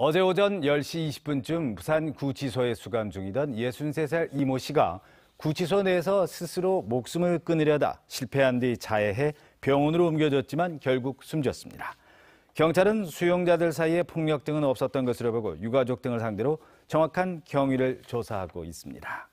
어제 오전 10시 20분쯤 부산 구치소에 수감 중이던 63살 이모 씨가 구치소 내에서 스스로 목숨을 끊으려다 실패한 뒤 자해해 병원으로 옮겨졌지만 결국 숨졌습니다. 경찰은 수용자들 사이에 폭력 등은 없었던 것으로 보고 유가족 등을 상대로 정확한 경위를 조사하고 있습니다.